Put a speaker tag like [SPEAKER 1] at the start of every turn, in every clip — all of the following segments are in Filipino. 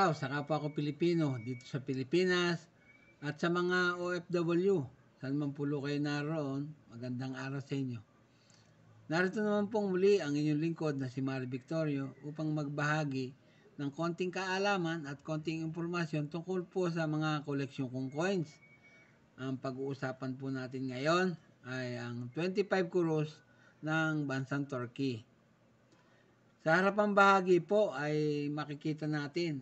[SPEAKER 1] araw sa kapwa ko Pilipino dito sa Pilipinas at sa mga OFW. Saan man pulo kayo naroon, magandang araw sa inyo. Narito naman pong muli ang inyong lingkod na si Mari Victorio upang magbahagi ng konting kaalaman at konting impormasyon tungkol po sa mga koleksyon kong coins. Ang pag-uusapan po natin ngayon ay ang 25 kuros ng bansang Turkey. Sa harapang bahagi po ay makikita natin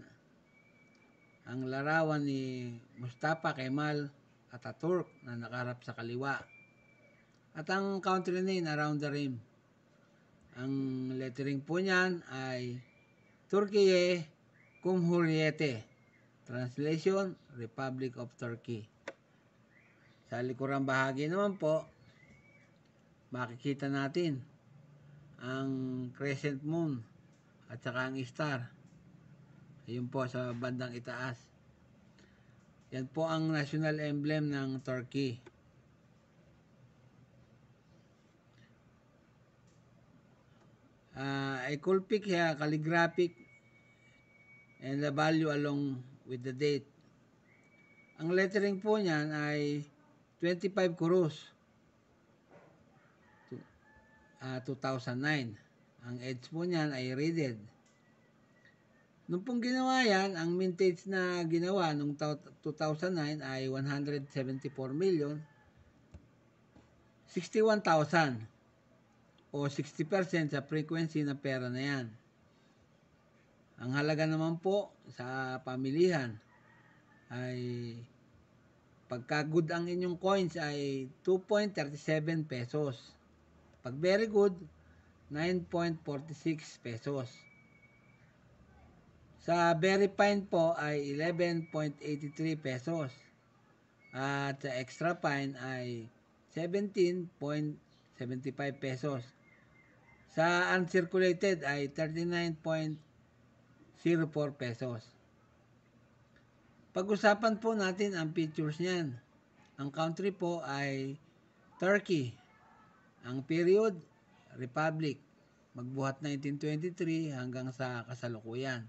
[SPEAKER 1] ang larawan ni Mustafa Kemal Ataturk na nakarap sa kaliwa. At ang country name around the rim. Ang lettering po niyan ay Turkiye Cumhuriyeti. Translation, Republic of Turkey. Sa likurang bahagi naman po, makikita natin ang crescent moon at saka ang star. Ayun po sa bandang itaas. Yan po ang national emblem ng Turkey. Uh, Iculpic, here calligraphic, and the value along with the date. Ang lettering po niyan ay 25 kurus. Uh, 2009. Ang edge po niyan ay rated Nung pong ginawa yan, ang mintage na ginawa nung 2009 ay 174 million 61,000 o 60% sa frequency ng pera na yan. Ang halaga naman po sa pamilihan ay pagka good ang inyong coins ay 2.37 pesos. Pag very good, 9.46 pesos. Sa very fine po ay 11.83 pesos. At sa extra fine ay 17.75 pesos. Sa uncirculated ay 39.04 pesos. Pag-usapan po natin ang features niyan. Ang country po ay Turkey. Ang period, Republic. Magbuhat 1923 hanggang sa kasalukuyan.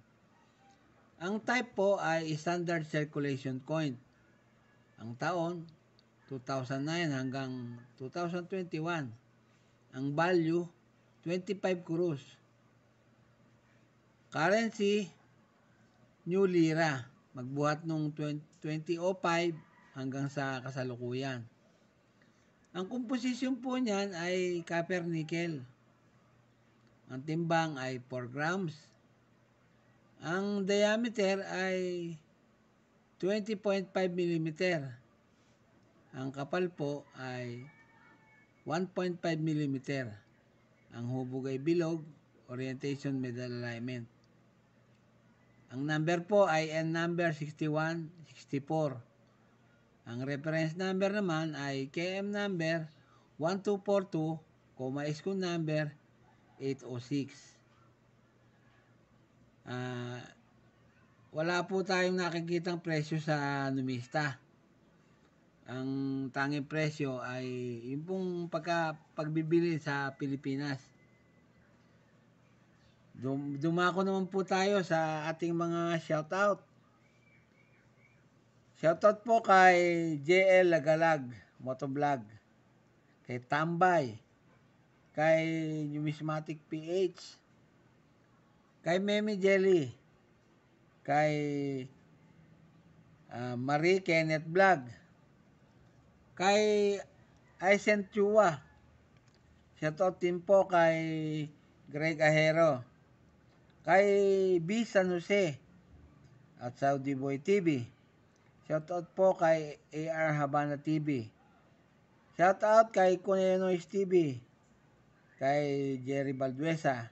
[SPEAKER 1] Ang type po ay standard circulation coin. Ang taon, 2009 hanggang 2021. Ang value, 25 kurus. Currency, New Lira. Magbuhat nung 2005 hanggang sa kasalukuyan. Ang composition po niyan ay copper nickel. Ang timbang ay 4 grams ang diameter ay 20.5 mm. Ang kapal po ay 1.5 mm. Ang hubog ay bilog, orientation medal alignment. Ang number po ay N number 61, 64. Ang reference number naman ay KM number 1242, ISKCON number 806. Uh, wala po tayong nakikitang presyo sa numista. Ang tanging presyo ay yung pong pagka, pagbibili sa Pilipinas. Dum dumako naman po tayo sa ating mga shoutout. Shoutout po kay JL Lagalag, Motovlog, kay Tambay, kay Numismatic PH, Kay Meme Jelly. Kay uh, Marie Kenneth Vlog. Kay Aisen Chua. Shoutout din timpo kay Greg Ahero. Kay B. San Jose at Saudi Boy TV. Shoutout po kay AR Habana TV. Shoutout kay Kunenois TV. Kay Jerry Balduesa.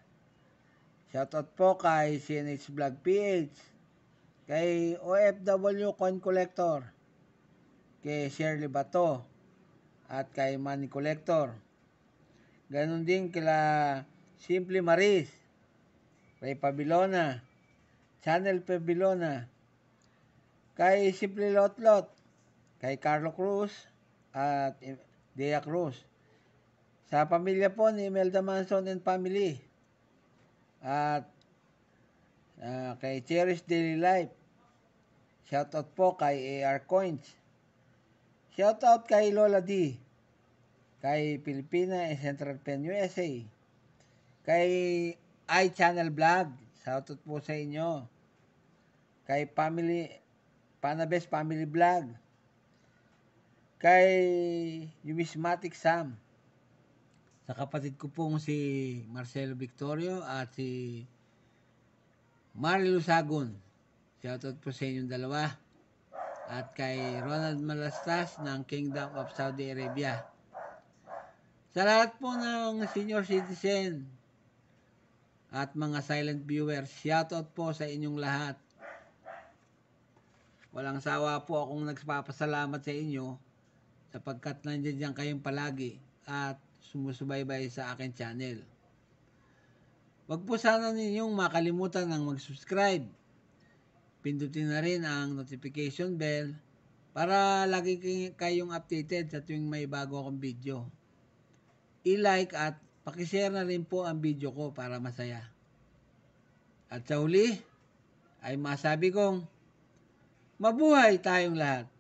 [SPEAKER 1] Shoutout po kay CNH Vlog PH, kay OFW Coin Collector, kay Shirley Bato, at kay Money Collector. Ganon din kila Simple Maris, kay Pabilona, Channel Pabilona, kay Simple Lotlot, kay Carlo Cruz, at Dea Cruz. Sa pamilya po ni Imelda Manson and family, at uh, kay Cherish Daily Life. Shoutout po kay AR Coins. Shoutout kay Lola D. Kay Pilipina and Central Pen USA. Kay iChannel Vlog. Shoutout po sa inyo. Kay Family Panabes Family Vlog. Kay Numismatic Sam sa kapatid ko pong si Marcelo Victorio at si Mari Lusagon. Shoutout po sa inyong dalawa. At kay Ronald Malastas ng Kingdom of Saudi Arabia. Sa lahat po ng senior citizen at mga silent viewers, shoutout po sa inyong lahat. Walang sawa po akong nagpapasalamat sa inyo sapagkat nandiyan dyan kayong palagi at sumusubaybay sa akin channel. Huwag po sana ninyong makalimutan ang mag-subscribe. Pindutin na rin ang notification bell para lagi kayong updated sa tuwing may bago akong video. I-like at pakishare na rin po ang video ko para masaya. At sa uli, ay masabi kong mabuhay tayong lahat.